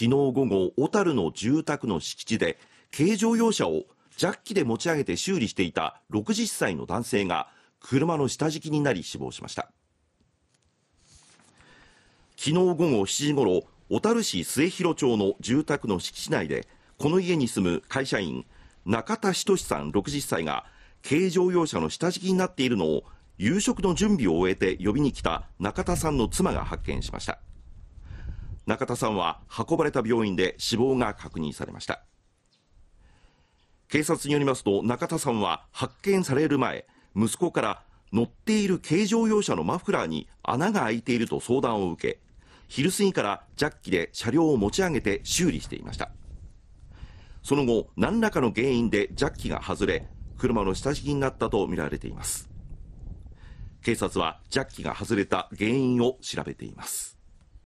昨日午後、小樽の住宅の敷地で、軽乗用車をジャッキで持ち上げて修理していた60歳の男性が、車の下敷きになり死亡しました。昨日午後7時ごろ、小樽市末広町の住宅の敷地内で、この家に住む会社員、中田仁さん60歳が、軽乗用車の下敷きになっているのを夕食の準備を終えて呼びに来た中田さんの妻が発見しました中田さんは運ばれた病院で死亡が確認されました警察によりますと中田さんは発見される前息子から乗っている軽乗用車のマフラーに穴が開いていると相談を受け昼過ぎからジャッキで車両を持ち上げて修理していましたその後何らかの原因でジャッキが外れ車の下敷きになったとみられています警察はジャッキが外れた原因を調べています